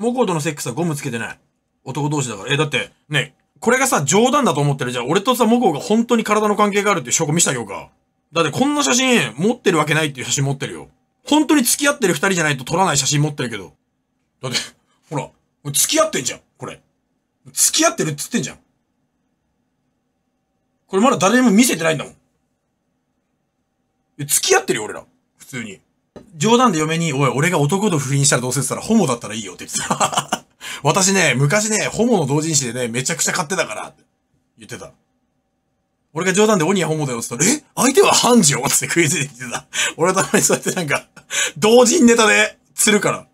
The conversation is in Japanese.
モコトのセックスはゴムつけてない。男同士だから。え、だって、ね、これがさ、冗談だと思ってる。じゃあ、俺とさ、モコが本当に体の関係があるっていう証拠見せてあげようか。だってこんな写真持ってるわけないっていう写真持ってるよ。本当に付き合ってる二人じゃないと撮らない写真持ってるけど。だって、ほら、付き合ってんじゃん、これ。付き合ってるっつってんじゃん。これまだ誰にも見せてないんだもん。付き合ってるよ、俺ら。普通に。冗談で嫁に、おい、俺が男と不倫したらどうせって言ったら、ホモだったらいいよって言ってた。私ね、昔ね、ホモの同人誌でね、めちゃくちゃ買ってたから、言ってた。俺が冗談で鬼はホモだよって言ったら、え相手はハンジよってクイズで言ってた。俺のためにそうやってなんか、同人ネタで、釣るから。